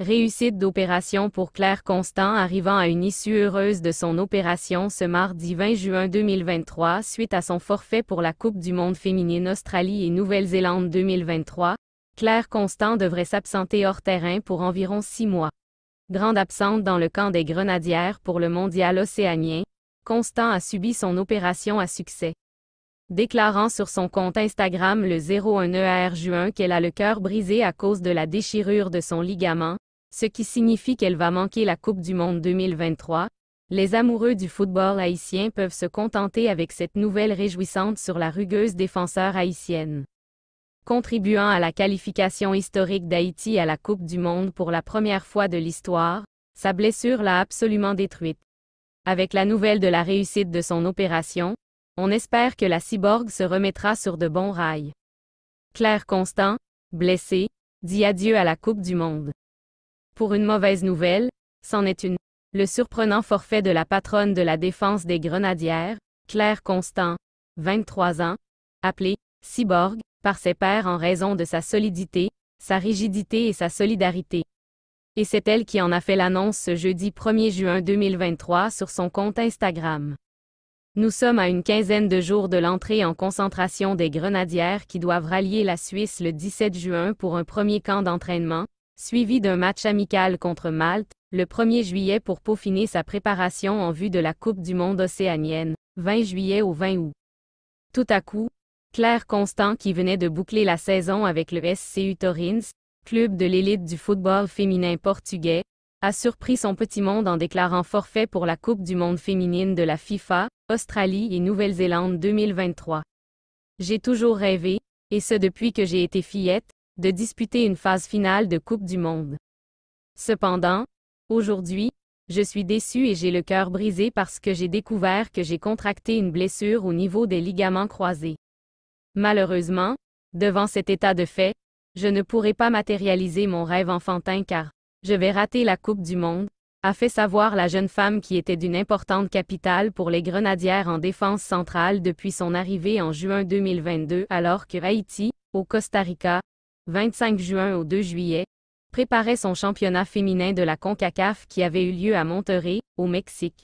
Réussite d'opération pour Claire Constant arrivant à une issue heureuse de son opération ce mardi 20 juin 2023 suite à son forfait pour la Coupe du monde féminine Australie et Nouvelle-Zélande 2023, Claire Constant devrait s'absenter hors terrain pour environ six mois. Grande absente dans le camp des Grenadières pour le mondial océanien, Constant a subi son opération à succès. Déclarant sur son compte Instagram le 01 ER juin qu'elle a le cœur brisé à cause de la déchirure de son ligament, ce qui signifie qu'elle va manquer la Coupe du Monde 2023, les amoureux du football haïtien peuvent se contenter avec cette nouvelle réjouissante sur la rugueuse défenseur haïtienne. Contribuant à la qualification historique d'Haïti à la Coupe du Monde pour la première fois de l'histoire, sa blessure l'a absolument détruite. Avec la nouvelle de la réussite de son opération, on espère que la cyborg se remettra sur de bons rails. Claire Constant, blessée, dit adieu à la Coupe du Monde. Pour une mauvaise nouvelle, c'en est une. Le surprenant forfait de la patronne de la défense des grenadières, Claire Constant, 23 ans, appelée Cyborg par ses pairs en raison de sa solidité, sa rigidité et sa solidarité. Et c'est elle qui en a fait l'annonce ce jeudi 1er juin 2023 sur son compte Instagram. Nous sommes à une quinzaine de jours de l'entrée en concentration des grenadières qui doivent rallier la Suisse le 17 juin pour un premier camp d'entraînement, suivi d'un match amical contre Malte, le 1er juillet pour peaufiner sa préparation en vue de la Coupe du monde océanienne, 20 juillet au 20 août. Tout à coup, Claire Constant qui venait de boucler la saison avec le SCU Torins, club de l'élite du football féminin portugais, a surpris son petit monde en déclarant forfait pour la Coupe du monde féminine de la FIFA, Australie et Nouvelle-Zélande 2023. J'ai toujours rêvé, et ce depuis que j'ai été fillette, de disputer une phase finale de Coupe du Monde. Cependant, aujourd'hui, je suis déçu et j'ai le cœur brisé parce que j'ai découvert que j'ai contracté une blessure au niveau des ligaments croisés. Malheureusement, devant cet état de fait, je ne pourrai pas matérialiser mon rêve enfantin car je vais rater la Coupe du Monde, a fait savoir la jeune femme qui était d'une importante capitale pour les Grenadières en défense centrale depuis son arrivée en juin 2022 alors que Haïti, au Costa Rica, 25 juin au 2 juillet, préparait son championnat féminin de la CONCACAF qui avait eu lieu à Monterrey, au Mexique.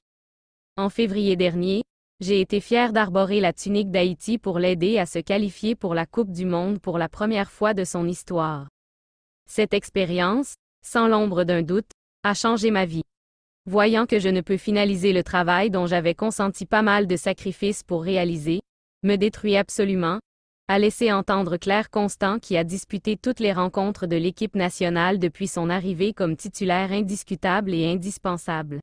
En février dernier, j'ai été fier d'arborer la tunique d'Haïti pour l'aider à se qualifier pour la Coupe du Monde pour la première fois de son histoire. Cette expérience, sans l'ombre d'un doute, a changé ma vie. Voyant que je ne peux finaliser le travail dont j'avais consenti pas mal de sacrifices pour réaliser, me détruit absolument, a laissé entendre Claire Constant qui a disputé toutes les rencontres de l'équipe nationale depuis son arrivée comme titulaire indiscutable et indispensable.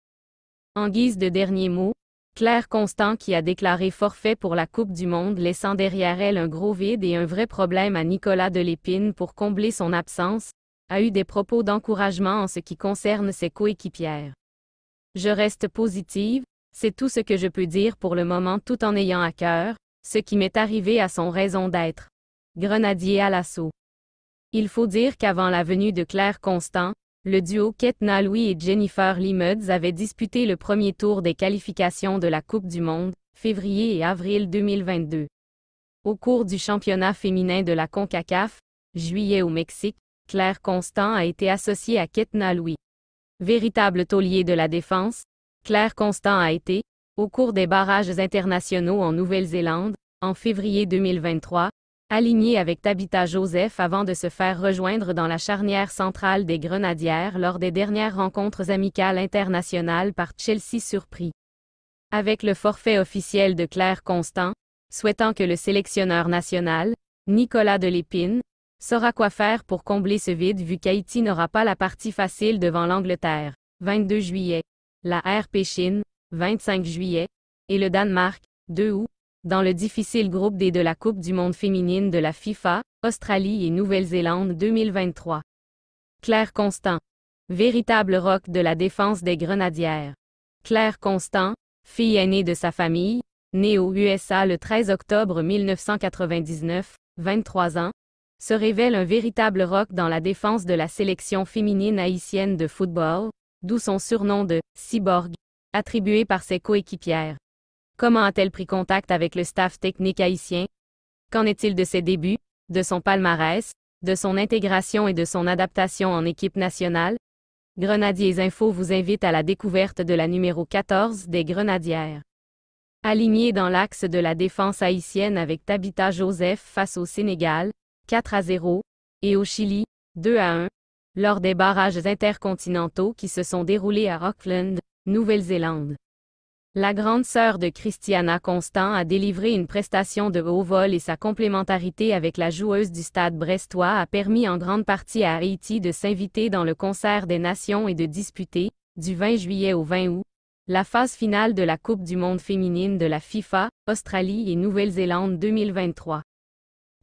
En guise de dernier mot, Claire Constant qui a déclaré forfait pour la Coupe du Monde laissant derrière elle un gros vide et un vrai problème à Nicolas Delépine pour combler son absence, a eu des propos d'encouragement en ce qui concerne ses coéquipières. Je reste positive, c'est tout ce que je peux dire pour le moment tout en ayant à cœur, ce qui m'est arrivé à son raison d'être. Grenadier à l'assaut. Il faut dire qu'avant la venue de Claire Constant, le duo Ketna Louis et Jennifer Limuds avaient disputé le premier tour des qualifications de la Coupe du Monde, février et avril 2022. Au cours du championnat féminin de la CONCACAF, juillet au Mexique, Claire Constant a été associée à Ketna Louis. Véritable taulier de la défense, Claire Constant a été, au cours des barrages internationaux en Nouvelle-Zélande, en février 2023, aligné avec Tabitha Joseph avant de se faire rejoindre dans la charnière centrale des Grenadières lors des dernières rencontres amicales internationales par Chelsea surpris. Avec le forfait officiel de Claire Constant, souhaitant que le sélectionneur national, Nicolas Delépine, saura quoi faire pour combler ce vide vu qu'Haïti n'aura pas la partie facile devant l'Angleterre. 22 juillet. La RP Chine, 25 juillet, et le Danemark, 2 août, dans le difficile groupe des de la Coupe du monde féminine de la FIFA, Australie et Nouvelle-Zélande 2023. Claire Constant. Véritable roc de la défense des Grenadières. Claire Constant, fille aînée de sa famille, née aux USA le 13 octobre 1999, 23 ans, se révèle un véritable roc dans la défense de la sélection féminine haïtienne de football, d'où son surnom de Cyborg, attribuée par ses coéquipières. Comment a-t-elle pris contact avec le staff technique haïtien? Qu'en est-il de ses débuts, de son palmarès, de son intégration et de son adaptation en équipe nationale? Grenadiers Info vous invite à la découverte de la numéro 14 des Grenadières. Alignée dans l'axe de la défense haïtienne avec Tabitha Joseph face au Sénégal, 4 à 0, et au Chili, 2 à 1, lors des barrages intercontinentaux qui se sont déroulés à Rockland, Nouvelle-Zélande. La grande sœur de Christiana Constant a délivré une prestation de haut vol et sa complémentarité avec la joueuse du stade brestois a permis en grande partie à Haïti de s'inviter dans le concert des nations et de disputer, du 20 juillet au 20 août, la phase finale de la Coupe du monde féminine de la FIFA, Australie et Nouvelle-Zélande 2023.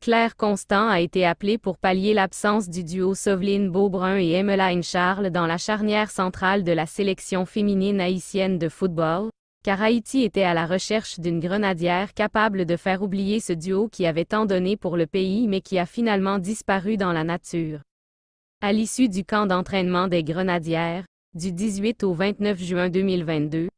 Claire Constant a été appelée pour pallier l'absence du duo Sauveline Beaubrun et Emmeline Charles dans la charnière centrale de la sélection féminine haïtienne de football, car Haïti était à la recherche d'une grenadière capable de faire oublier ce duo qui avait tant donné pour le pays mais qui a finalement disparu dans la nature. À l'issue du camp d'entraînement des grenadières, du 18 au 29 juin 2022,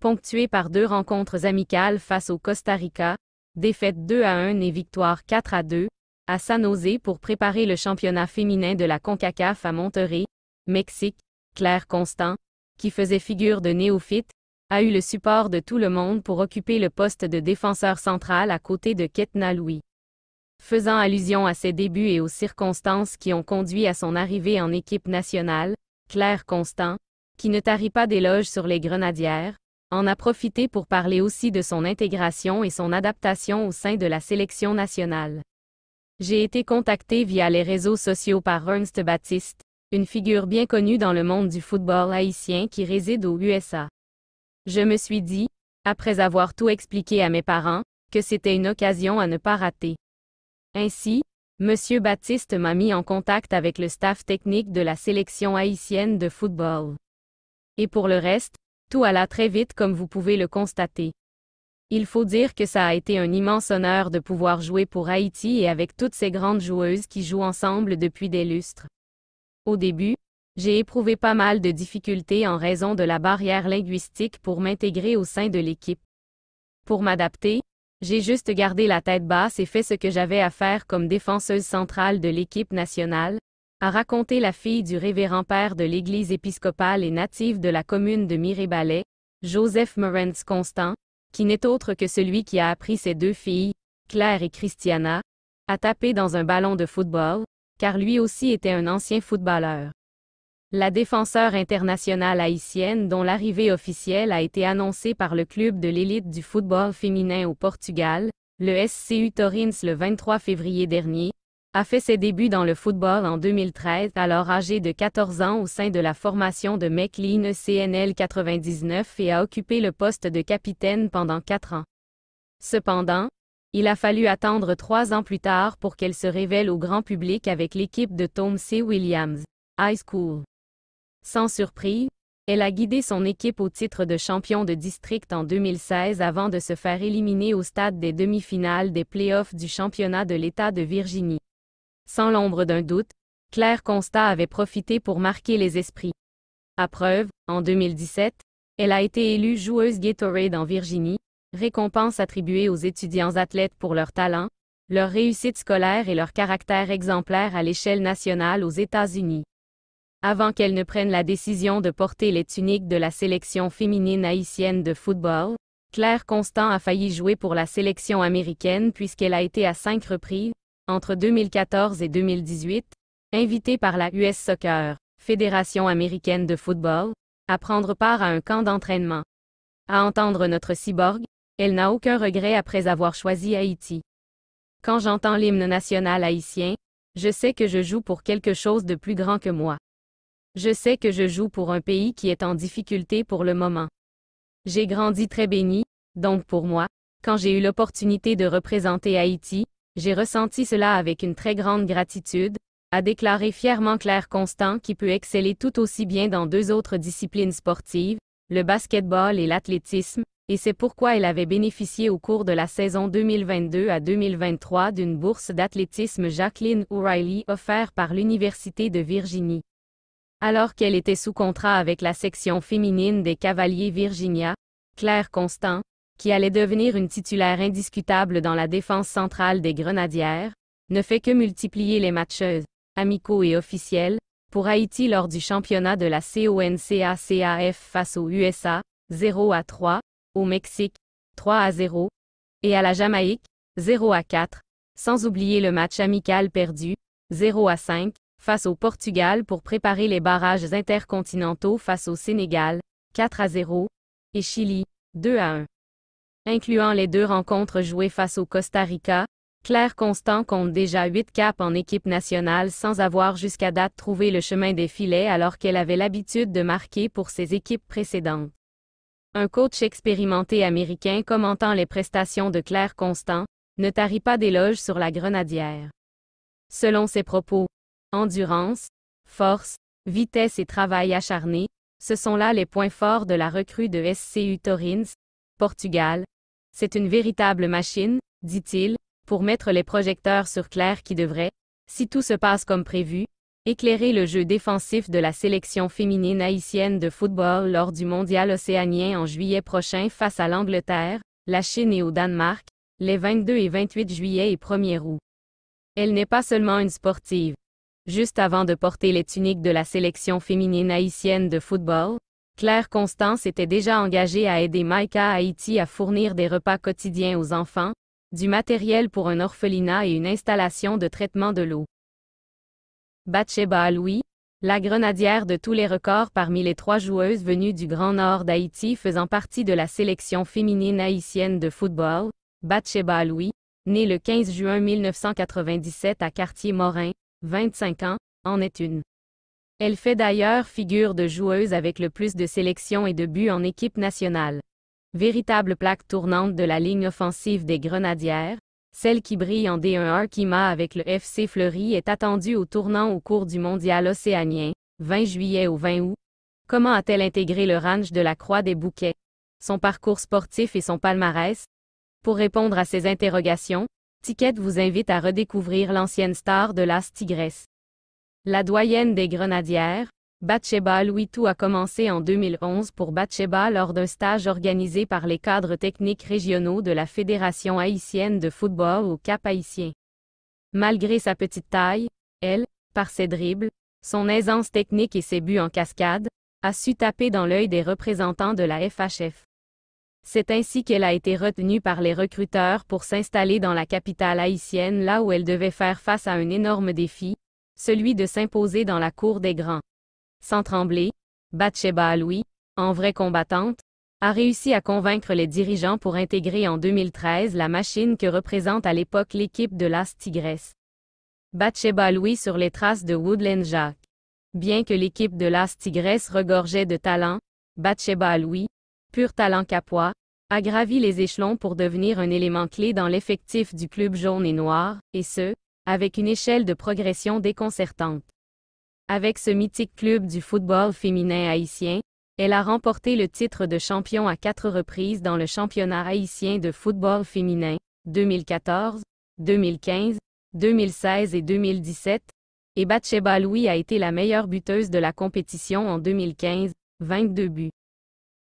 ponctué par deux rencontres amicales face au Costa Rica, défaite 2 à 1 et victoire 4 à 2, à San pour préparer le championnat féminin de la CONCACAF à Monterrey, Mexique, Claire Constant, qui faisait figure de néophyte, a eu le support de tout le monde pour occuper le poste de défenseur central à côté de Ketna Louis. Faisant allusion à ses débuts et aux circonstances qui ont conduit à son arrivée en équipe nationale, Claire Constant, qui ne tarit pas d'éloges sur les grenadières, en a profité pour parler aussi de son intégration et son adaptation au sein de la sélection nationale. J'ai été contacté via les réseaux sociaux par Ernst Baptiste, une figure bien connue dans le monde du football haïtien qui réside aux USA. Je me suis dit, après avoir tout expliqué à mes parents, que c'était une occasion à ne pas rater. Ainsi, M. Baptiste m'a mis en contact avec le staff technique de la sélection haïtienne de football. Et pour le reste, tout alla très vite comme vous pouvez le constater. Il faut dire que ça a été un immense honneur de pouvoir jouer pour Haïti et avec toutes ces grandes joueuses qui jouent ensemble depuis des lustres. Au début, j'ai éprouvé pas mal de difficultés en raison de la barrière linguistique pour m'intégrer au sein de l'équipe. Pour m'adapter, j'ai juste gardé la tête basse et fait ce que j'avais à faire comme défenseuse centrale de l'équipe nationale, a raconté la fille du révérend père de l'Église épiscopale et native de la commune de Mirebalais, Joseph Morens Constant, qui n'est autre que celui qui a appris ses deux filles, Claire et Christiana, à taper dans un ballon de football, car lui aussi était un ancien footballeur. La défenseur internationale haïtienne dont l'arrivée officielle a été annoncée par le club de l'élite du football féminin au Portugal, le SCU Torins le 23 février dernier, a fait ses débuts dans le football en 2013, alors âgé de 14 ans au sein de la formation de McLean CNL 99 et a occupé le poste de capitaine pendant 4 ans. Cependant, il a fallu attendre trois ans plus tard pour qu'elle se révèle au grand public avec l'équipe de Tom C. Williams High School. Sans surprise, elle a guidé son équipe au titre de champion de district en 2016 avant de se faire éliminer au stade des demi-finales des playoffs du championnat de l'État de Virginie. Sans l'ombre d'un doute, Claire Constat avait profité pour marquer les esprits. À preuve, en 2017, elle a été élue joueuse Gatorade en Virginie, récompense attribuée aux étudiants athlètes pour leur talent, leur réussite scolaire et leur caractère exemplaire à l'échelle nationale aux États-Unis. Avant qu'elle ne prenne la décision de porter les tuniques de la sélection féminine haïtienne de football, Claire Constant a failli jouer pour la sélection américaine puisqu'elle a été à cinq reprises, entre 2014 et 2018, invité par la US Soccer, Fédération américaine de football, à prendre part à un camp d'entraînement. À entendre notre cyborg, elle n'a aucun regret après avoir choisi Haïti. Quand j'entends l'hymne national haïtien, je sais que je joue pour quelque chose de plus grand que moi. Je sais que je joue pour un pays qui est en difficulté pour le moment. J'ai grandi très béni, donc pour moi, quand j'ai eu l'opportunité de représenter Haïti, j'ai ressenti cela avec une très grande gratitude, a déclaré fièrement Claire Constant qui peut exceller tout aussi bien dans deux autres disciplines sportives, le basketball et l'athlétisme, et c'est pourquoi elle avait bénéficié au cours de la saison 2022 à 2023 d'une bourse d'athlétisme Jacqueline O'Reilly offerte par l'Université de Virginie. Alors qu'elle était sous contrat avec la section féminine des Cavaliers Virginia, Claire Constant, qui allait devenir une titulaire indiscutable dans la défense centrale des Grenadières, ne fait que multiplier les matcheuses, amicaux et officiels, pour Haïti lors du championnat de la CONCACAF face aux USA, 0 à 3, au Mexique, 3 à 0, et à la Jamaïque, 0 à 4, sans oublier le match amical perdu, 0 à 5, face au Portugal pour préparer les barrages intercontinentaux face au Sénégal, 4 à 0, et Chili, 2 à 1 incluant les deux rencontres jouées face au Costa Rica, Claire Constant compte déjà 8 caps en équipe nationale sans avoir jusqu'à date trouvé le chemin des filets alors qu'elle avait l'habitude de marquer pour ses équipes précédentes. Un coach expérimenté américain commentant les prestations de Claire Constant ne tarit pas d'éloges sur la grenadière. Selon ses propos, endurance, force, vitesse et travail acharné, ce sont là les points forts de la recrue de SCU Torrens, Portugal, c'est une véritable machine, dit-il, pour mettre les projecteurs sur Claire qui devrait, si tout se passe comme prévu, éclairer le jeu défensif de la sélection féminine haïtienne de football lors du mondial océanien en juillet prochain face à l'Angleterre, la Chine et au Danemark, les 22 et 28 juillet et 1er août. Elle n'est pas seulement une sportive. Juste avant de porter les tuniques de la sélection féminine haïtienne de football, Claire Constance était déjà engagée à aider Maïka Haïti à fournir des repas quotidiens aux enfants, du matériel pour un orphelinat et une installation de traitement de l'eau. Batsheba Louis, la grenadière de tous les records parmi les trois joueuses venues du Grand Nord d'Haïti faisant partie de la sélection féminine haïtienne de football, Batsheba Louis, née le 15 juin 1997 à Quartier Morin, 25 ans, en est une. Elle fait d'ailleurs figure de joueuse avec le plus de sélections et de buts en équipe nationale. Véritable plaque tournante de la ligne offensive des Grenadières, celle qui brille en D1 Arkima avec le FC Fleury est attendue au tournant au cours du mondial océanien, 20 juillet au 20 août. Comment a-t-elle intégré le range de la Croix des Bouquets? Son parcours sportif et son palmarès? Pour répondre à ces interrogations, Ticket vous invite à redécouvrir l'ancienne star de l'As Tigresse. La doyenne des grenadières, Batsheba Louitou a commencé en 2011 pour Batsheba lors d'un stage organisé par les cadres techniques régionaux de la Fédération haïtienne de football au Cap Haïtien. Malgré sa petite taille, elle, par ses dribbles, son aisance technique et ses buts en cascade, a su taper dans l'œil des représentants de la FHF. C'est ainsi qu'elle a été retenue par les recruteurs pour s'installer dans la capitale haïtienne là où elle devait faire face à un énorme défi, celui de s'imposer dans la cour des grands. Sans trembler, Batcheba Aloui, en vraie combattante, a réussi à convaincre les dirigeants pour intégrer en 2013 la machine que représente à l'époque l'équipe de l'As Tigresse. Batsheba Aloui sur les traces de Woodland Jacques. Bien que l'équipe de l'As Tigresse regorgeait de talent, Batsheba Aloui, pur talent capois, a gravi les échelons pour devenir un élément clé dans l'effectif du club jaune et noir, et ce, avec une échelle de progression déconcertante. Avec ce mythique club du football féminin haïtien, elle a remporté le titre de champion à quatre reprises dans le championnat haïtien de football féminin, 2014, 2015, 2016 et 2017, et Batsheba Louis a été la meilleure buteuse de la compétition en 2015, 22 buts.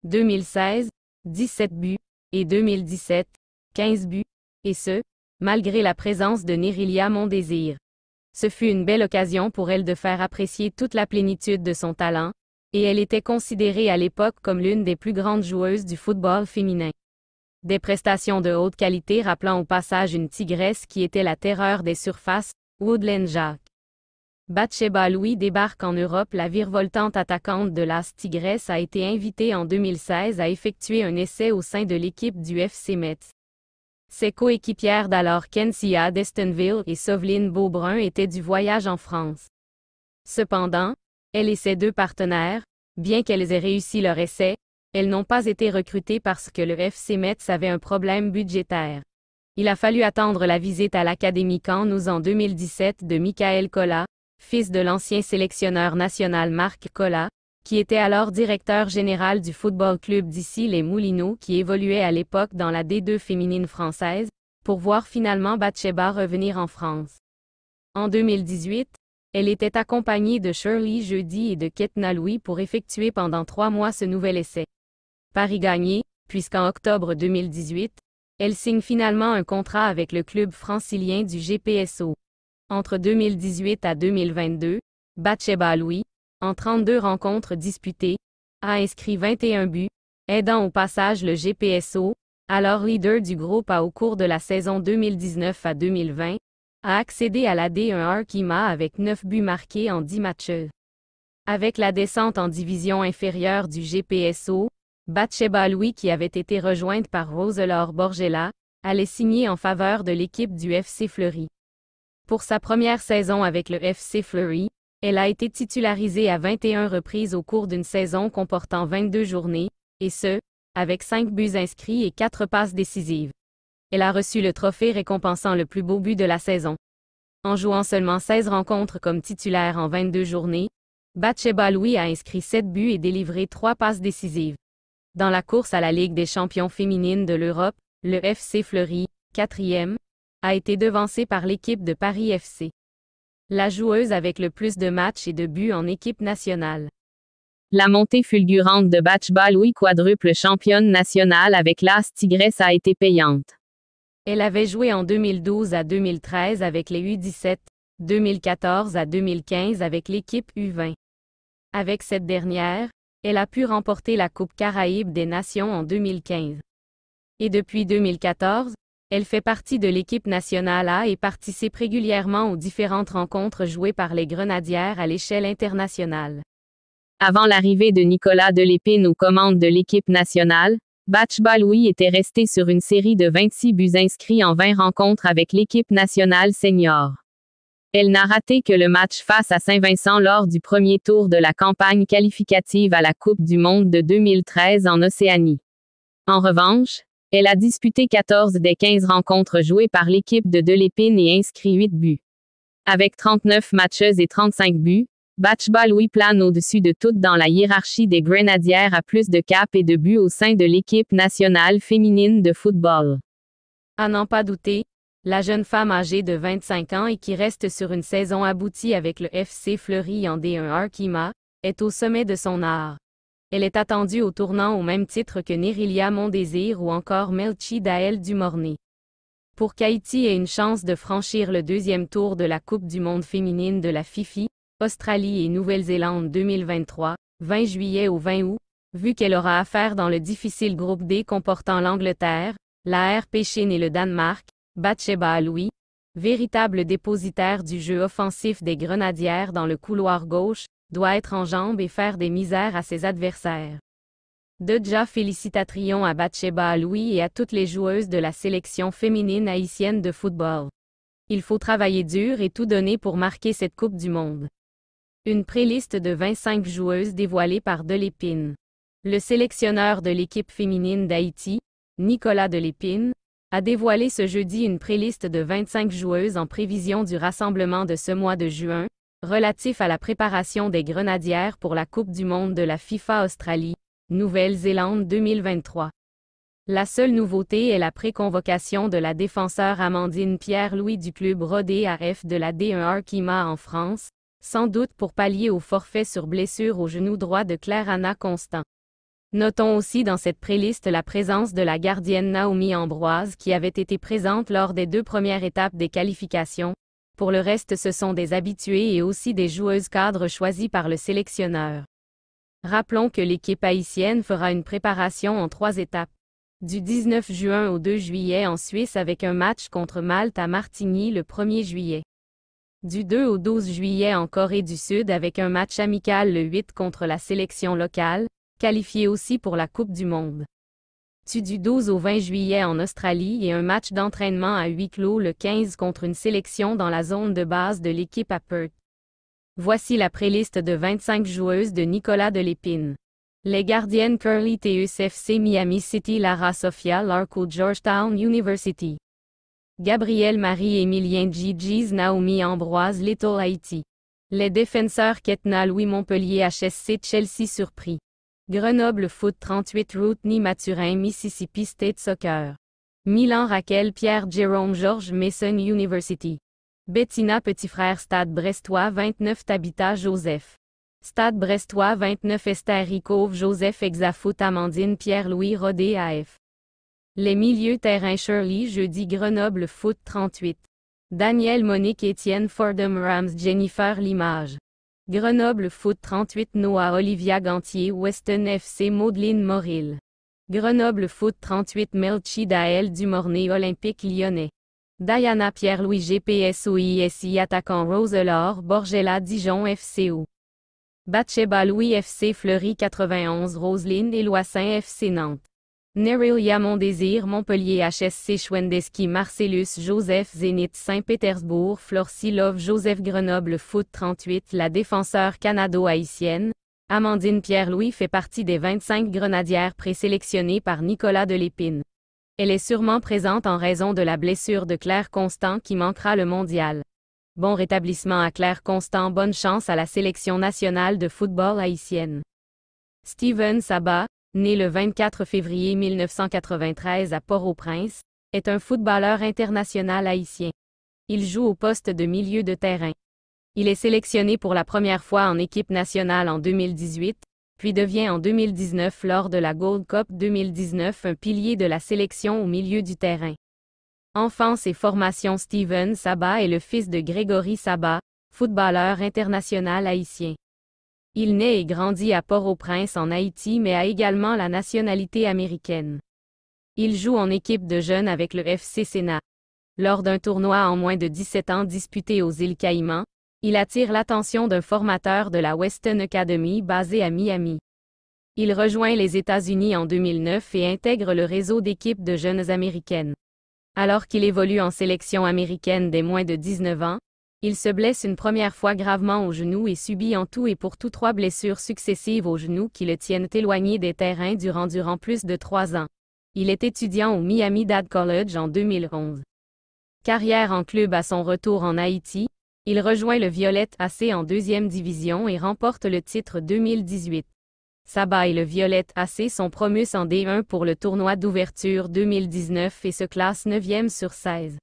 2016, 17 buts, et 2017, 15 buts, et ce, malgré la présence de Nérilia Mondésir. Ce fut une belle occasion pour elle de faire apprécier toute la plénitude de son talent, et elle était considérée à l'époque comme l'une des plus grandes joueuses du football féminin. Des prestations de haute qualité rappelant au passage une tigresse qui était la terreur des surfaces, Woodland Jacques. Batsheba Louis débarque en Europe. La virevoltante attaquante de l'As Tigresse a été invitée en 2016 à effectuer un essai au sein de l'équipe du FC Metz. Ses coéquipières d'alors Kensia Destonville et Sauveline Beaubrun étaient du voyage en France. Cependant, elle et ses deux partenaires, bien qu'elles aient réussi leur essai, elles n'ont pas été recrutées parce que le FC Metz avait un problème budgétaire. Il a fallu attendre la visite à l'Académie Caen en 2017 de Michael Cola, fils de l'ancien sélectionneur national Marc Cola qui était alors directeur général du football club d'ici les Moulineaux qui évoluait à l'époque dans la D2 féminine française, pour voir finalement Batsheba revenir en France. En 2018, elle était accompagnée de Shirley Jeudi et de Ketna Louis pour effectuer pendant trois mois ce nouvel essai. Paris gagné, puisqu'en octobre 2018, elle signe finalement un contrat avec le club francilien du GPSO. Entre 2018 à 2022, Batsheba Louis, en 32 rencontres disputées, a inscrit 21 buts, aidant au passage le GPSO, alors leader du groupe A au cours de la saison 2019 à 2020, a accéder à la d 1 Arkima avec 9 buts marqués en 10 matchs. Avec la descente en division inférieure du GPSO, Batsheba Louis qui avait été rejointe par Roselor Borgella, allait signer en faveur de l'équipe du FC Fleury. Pour sa première saison avec le FC Fleury, elle a été titularisée à 21 reprises au cours d'une saison comportant 22 journées, et ce, avec 5 buts inscrits et 4 passes décisives. Elle a reçu le trophée récompensant le plus beau but de la saison. En jouant seulement 16 rencontres comme titulaire en 22 journées, Batsheba Louis a inscrit 7 buts et délivré 3 passes décisives. Dans la course à la Ligue des champions féminines de l'Europe, le FC Fleury, 4e, a été devancé par l'équipe de Paris FC. La joueuse avec le plus de matchs et de buts en équipe nationale. La montée fulgurante de Batch Baloui, quadruple championne nationale avec l'As Tigresse, a été payante. Elle avait joué en 2012 à 2013 avec les U17, 2014 à 2015 avec l'équipe U20. Avec cette dernière, elle a pu remporter la Coupe Caraïbe des Nations en 2015. Et depuis 2014, elle fait partie de l'équipe nationale A et participe régulièrement aux différentes rencontres jouées par les Grenadières à l'échelle internationale. Avant l'arrivée de Nicolas Delépine aux commandes de l'équipe nationale, Batchba était resté sur une série de 26 buts inscrits en 20 rencontres avec l'équipe nationale senior. Elle n'a raté que le match face à Saint-Vincent lors du premier tour de la campagne qualificative à la Coupe du Monde de 2013 en Océanie. En revanche, elle a disputé 14 des 15 rencontres jouées par l'équipe de Delépine et inscrit 8 buts. Avec 39 matches et 35 buts, Batchba Louis plane au-dessus de toutes dans la hiérarchie des Grenadières à plus de caps et de buts au sein de l'équipe nationale féminine de football. À n'en pas douter, la jeune femme âgée de 25 ans et qui reste sur une saison aboutie avec le FC Fleury en D1 Arkima, est au sommet de son art. Elle est attendue au tournant au même titre que Nerilia Mondésir ou encore Melchi Dael Dumornay. Pour qu'Haïti ait une chance de franchir le deuxième tour de la Coupe du monde féminine de la FIFI, Australie et Nouvelle-Zélande 2023, 20 juillet au 20 août, vu qu'elle aura affaire dans le difficile groupe D comportant l'Angleterre, la RP Chine et le Danemark, Batsheba Louis, véritable dépositaire du jeu offensif des Grenadières dans le couloir gauche, doit être en jambes et faire des misères à ses adversaires. Deja félicitatrions à Batsheba Louis et à toutes les joueuses de la sélection féminine haïtienne de football. Il faut travailler dur et tout donner pour marquer cette Coupe du Monde. Une préliste de 25 joueuses dévoilée par Delépine. Le sélectionneur de l'équipe féminine d'Haïti, Nicolas Delépine, a dévoilé ce jeudi une préliste de 25 joueuses en prévision du rassemblement de ce mois de juin, relatif à la préparation des grenadières pour la Coupe du monde de la FIFA Australie, Nouvelle-Zélande 2023. La seule nouveauté est la préconvocation de la défenseure Amandine Pierre-Louis du club Rodé AF de la d 1 Arkima en France, sans doute pour pallier au forfait sur blessure au genou droit de Claire Anna Constant. Notons aussi dans cette préliste la présence de la gardienne Naomi Ambroise qui avait été présente lors des deux premières étapes des qualifications, pour le reste, ce sont des habitués et aussi des joueuses cadres choisies par le sélectionneur. Rappelons que l'équipe haïtienne fera une préparation en trois étapes. Du 19 juin au 2 juillet en Suisse avec un match contre Malte à Martigny le 1er juillet. Du 2 au 12 juillet en Corée du Sud avec un match amical le 8 contre la sélection locale, qualifiée aussi pour la Coupe du Monde du 12 au 20 juillet en Australie et un match d'entraînement à huis clos le 15 contre une sélection dans la zone de base de l'équipe à Perth. Voici la préliste de 25 joueuses de Nicolas Delépine. Les gardiennes Curly TUSFC e Miami City Lara Sofia Larco Georgetown University. Gabrielle marie emilien Gigi's Naomi Ambroise Little Haiti. Les défenseurs Ketna Louis Montpellier HSC Chelsea surpris. Grenoble Foot 38 Route Ni Maturin Mississippi State Soccer. Milan Raquel Pierre Jérôme Georges Mason University. Bettina Petit Frère Stade Brestois 29 Tabitha Joseph. Stade Brestois 29 Esther Ricove Joseph Exafoot Amandine Pierre-Louis Rodé AF. Les milieux terrain Shirley jeudi Grenoble Foot 38. Daniel Monique Étienne Fordham Rams Jennifer Limage. Grenoble Foot 38 Noah Olivia Gantier Weston FC Maudeline Moril. Grenoble Foot 38 Melchi Dael Dumornay Olympique Lyonnais. Diana Pierre-Louis GPSOISI attaquant Roselor Borgella Dijon FCO. Batcheba Louis FC Fleury 91 Roseline et Loissin FC Nantes. Nerulia Yamondésir, Montpellier HSC Chwendeski Marcellus Joseph Zénith Saint-Pétersbourg Love, Joseph Grenoble Foot 38 La défenseur canado-haïtienne, Amandine Pierre-Louis fait partie des 25 grenadières présélectionnées par Nicolas Delépine. Elle est sûrement présente en raison de la blessure de Claire Constant qui manquera le mondial. Bon rétablissement à Claire Constant, bonne chance à la sélection nationale de football haïtienne. Steven Sabat, né le 24 février 1993 à Port-au-Prince, est un footballeur international haïtien. Il joue au poste de milieu de terrain. Il est sélectionné pour la première fois en équipe nationale en 2018, puis devient en 2019 lors de la Gold Cup 2019 un pilier de la sélection au milieu du terrain. Enfance et formation Steven Saba est le fils de Grégory Saba, footballeur international haïtien. Il naît et grandit à Port-au-Prince en Haïti mais a également la nationalité américaine. Il joue en équipe de jeunes avec le FC Sénat. Lors d'un tournoi en moins de 17 ans disputé aux îles Caïmans, il attire l'attention d'un formateur de la Western Academy basé à Miami. Il rejoint les États-Unis en 2009 et intègre le réseau d'équipes de jeunes américaines. Alors qu'il évolue en sélection américaine dès moins de 19 ans, il se blesse une première fois gravement au genou et subit en tout et pour tout trois blessures successives au genou qui le tiennent éloigné des terrains durant durant plus de trois ans. Il est étudiant au Miami Dad College en 2011. Carrière en club à son retour en Haïti, il rejoint le Violette AC en deuxième division et remporte le titre 2018. Saba et le Violette AC sont promus en D1 pour le tournoi d'ouverture 2019 et se classent 9e sur 16.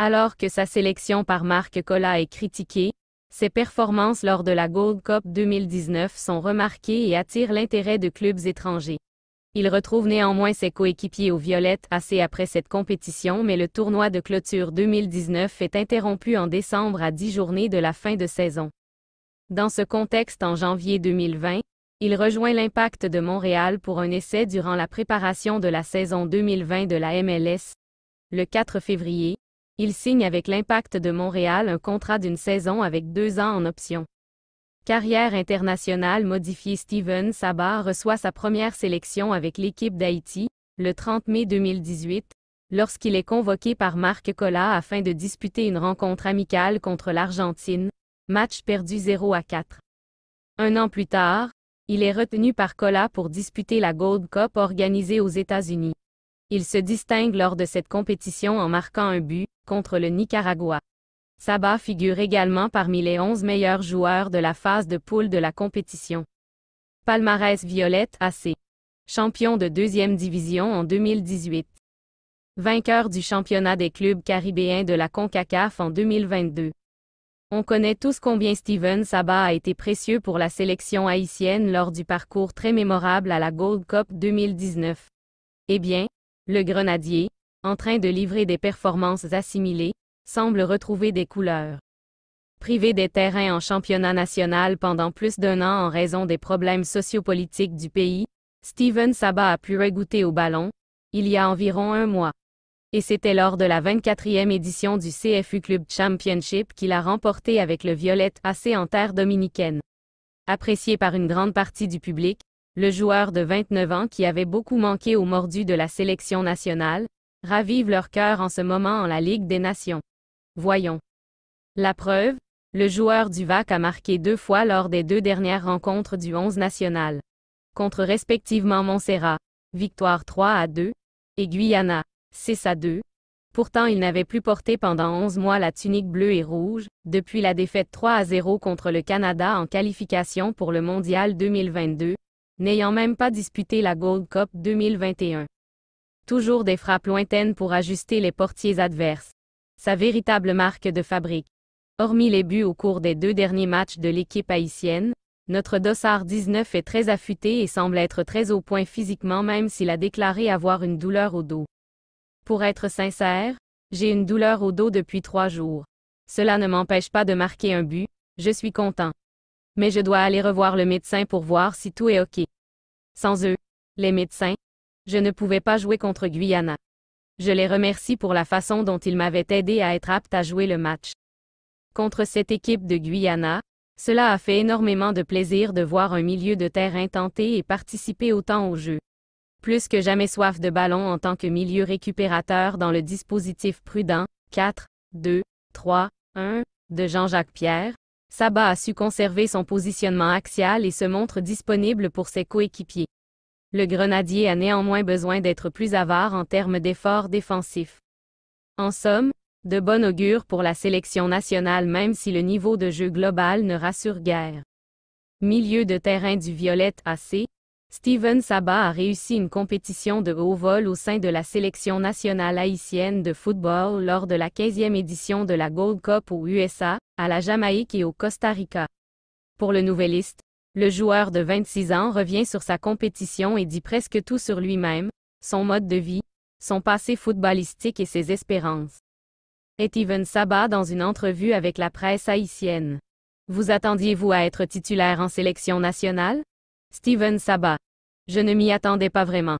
Alors que sa sélection par Marc Collat est critiquée, ses performances lors de la Gold Cup 2019 sont remarquées et attirent l'intérêt de clubs étrangers. Il retrouve néanmoins ses coéquipiers aux Violettes assez après cette compétition mais le tournoi de clôture 2019 est interrompu en décembre à 10 journées de la fin de saison. Dans ce contexte en janvier 2020, il rejoint l'Impact de Montréal pour un essai durant la préparation de la saison 2020 de la MLS. Le 4 février, il signe avec l'Impact de Montréal un contrat d'une saison avec deux ans en option. Carrière internationale modifiée Steven Sabah reçoit sa première sélection avec l'équipe d'Haïti, le 30 mai 2018, lorsqu'il est convoqué par Marc cola afin de disputer une rencontre amicale contre l'Argentine, match perdu 0 à 4. Un an plus tard, il est retenu par cola pour disputer la Gold Cup organisée aux États-Unis. Il se distingue lors de cette compétition en marquant un but, contre le Nicaragua. Saba figure également parmi les 11 meilleurs joueurs de la phase de poule de la compétition. Palmarès Violette AC. Champion de deuxième division en 2018. Vainqueur du championnat des clubs caribéens de la CONCACAF en 2022. On connaît tous combien Steven Saba a été précieux pour la sélection haïtienne lors du parcours très mémorable à la Gold Cup 2019. Eh bien, le grenadier, en train de livrer des performances assimilées, semble retrouver des couleurs. Privé des terrains en championnat national pendant plus d'un an en raison des problèmes sociopolitiques du pays, Steven Saba a pu regoûter au ballon, il y a environ un mois. Et c'était lors de la 24e édition du CFU Club Championship qu'il a remporté avec le violet AC en terre dominicaine. Apprécié par une grande partie du public, le joueur de 29 ans qui avait beaucoup manqué au mordu de la sélection nationale, ravive leur cœur en ce moment en la Ligue des Nations. Voyons. La preuve, le joueur du VAC a marqué deux fois lors des deux dernières rencontres du 11 national. Contre respectivement Montserrat, victoire 3 à 2, et Guyana, 6 à 2. Pourtant il n'avait plus porté pendant 11 mois la tunique bleue et rouge, depuis la défaite 3 à 0 contre le Canada en qualification pour le Mondial 2022, n'ayant même pas disputé la Gold Cup 2021. Toujours des frappes lointaines pour ajuster les portiers adverses. Sa véritable marque de fabrique. Hormis les buts au cours des deux derniers matchs de l'équipe haïtienne, notre dossard 19 est très affûté et semble être très au point physiquement même s'il a déclaré avoir une douleur au dos. Pour être sincère, j'ai une douleur au dos depuis trois jours. Cela ne m'empêche pas de marquer un but, je suis content mais je dois aller revoir le médecin pour voir si tout est OK. Sans eux, les médecins, je ne pouvais pas jouer contre Guyana. Je les remercie pour la façon dont ils m'avaient aidé à être apte à jouer le match. Contre cette équipe de Guyana, cela a fait énormément de plaisir de voir un milieu de terrain intenté et participer autant au jeu. Plus que jamais soif de ballon en tant que milieu récupérateur dans le dispositif prudent 4, 2, 3, 1 de Jean-Jacques Pierre, Saba a su conserver son positionnement axial et se montre disponible pour ses coéquipiers. Le Grenadier a néanmoins besoin d'être plus avare en termes d'efforts défensifs. En somme, de bon augure pour la sélection nationale même si le niveau de jeu global ne rassure guère. Milieu de terrain du Violette AC, Steven Sabah a réussi une compétition de haut vol au sein de la sélection nationale haïtienne de football lors de la 15e édition de la Gold Cup aux USA, à la Jamaïque et au Costa Rica. Pour le nouveliste, le joueur de 26 ans revient sur sa compétition et dit presque tout sur lui-même, son mode de vie, son passé footballistique et ses espérances. Steven Sabah dans une entrevue avec la presse haïtienne. Vous attendiez-vous à être titulaire en sélection nationale? Steven Saba. « Je ne m'y attendais pas vraiment.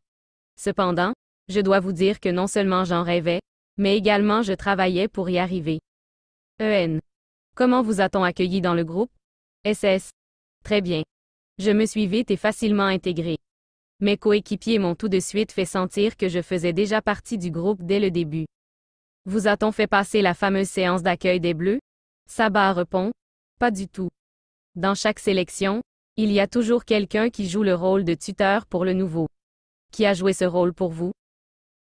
Cependant, je dois vous dire que non seulement j'en rêvais, mais également je travaillais pour y arriver. EN. Comment vous a-t-on accueilli dans le groupe? SS. Très bien. Je me suis vite et facilement intégré. Mes coéquipiers m'ont tout de suite fait sentir que je faisais déjà partie du groupe dès le début. Vous a-t-on fait passer la fameuse séance d'accueil des Bleus? Saba répond, pas du tout. Dans chaque sélection, il y a toujours quelqu'un qui joue le rôle de tuteur pour le nouveau. Qui a joué ce rôle pour vous?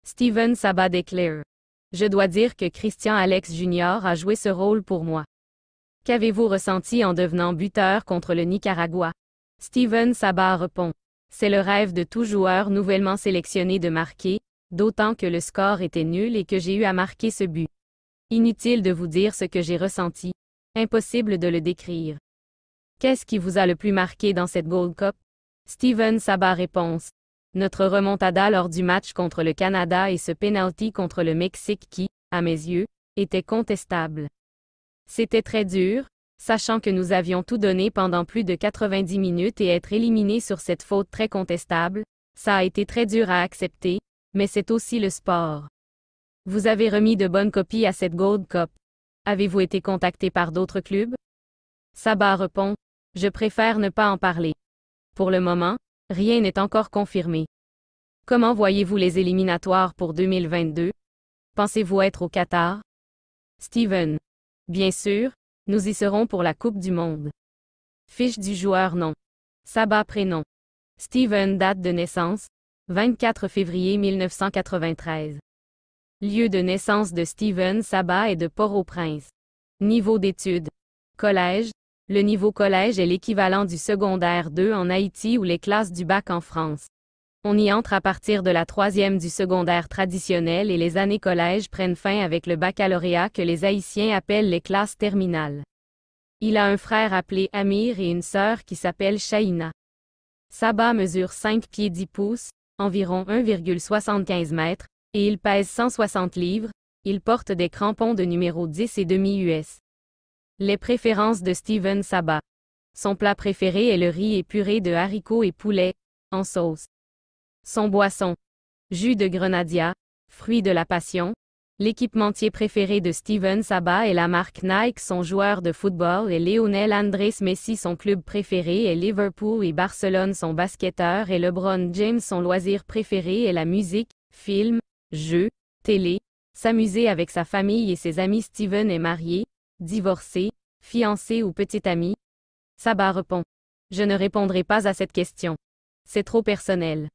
Steven Sabat déclare. Je dois dire que Christian Alex Jr. a joué ce rôle pour moi. Qu'avez-vous ressenti en devenant buteur contre le Nicaragua? Steven Sabat répond. C'est le rêve de tout joueur nouvellement sélectionné de marquer, d'autant que le score était nul et que j'ai eu à marquer ce but. Inutile de vous dire ce que j'ai ressenti. Impossible de le décrire. Qu'est-ce qui vous a le plus marqué dans cette Gold Cup? Steven Sabah réponse. Notre remontada lors du match contre le Canada et ce penalty contre le Mexique qui, à mes yeux, était contestable. C'était très dur, sachant que nous avions tout donné pendant plus de 90 minutes et être éliminé sur cette faute très contestable, ça a été très dur à accepter, mais c'est aussi le sport. Vous avez remis de bonnes copies à cette Gold Cup. Avez-vous été contacté par d'autres clubs? Sabah répond, je préfère ne pas en parler. Pour le moment, rien n'est encore confirmé. Comment voyez-vous les éliminatoires pour 2022? Pensez-vous être au Qatar? Steven. Bien sûr, nous y serons pour la Coupe du Monde. Fiche du joueur nom. Saba prénom. Steven date de naissance, 24 février 1993. Lieu de naissance de Steven Saba et de Port-au-Prince. Niveau d'études. Collège, le niveau collège est l'équivalent du secondaire 2 en Haïti ou les classes du bac en France. On y entre à partir de la troisième du secondaire traditionnel et les années collège prennent fin avec le baccalauréat que les Haïtiens appellent les classes terminales. Il a un frère appelé Amir et une sœur qui s'appelle Shaina. Saba mesure 5 pieds 10 pouces, environ 1,75 mètres, et il pèse 160 livres, il porte des crampons de numéro 10 et demi US. Les préférences de Steven Saba. Son plat préféré est le riz et de haricots et poulet, en sauce. Son boisson. Jus de grenadier, fruit de la passion. L'équipementier préféré de Steven Saba est la marque Nike, son joueur de football est Lionel Andrés Messi, son club préféré est Liverpool et Barcelone, son basketteur et LeBron James, son loisir préféré est la musique, film, jeu, télé, s'amuser avec sa famille et ses amis. Steven est marié, divorcé, fiancé ou petit ami Saba répond. Je ne répondrai pas à cette question. C'est trop personnel.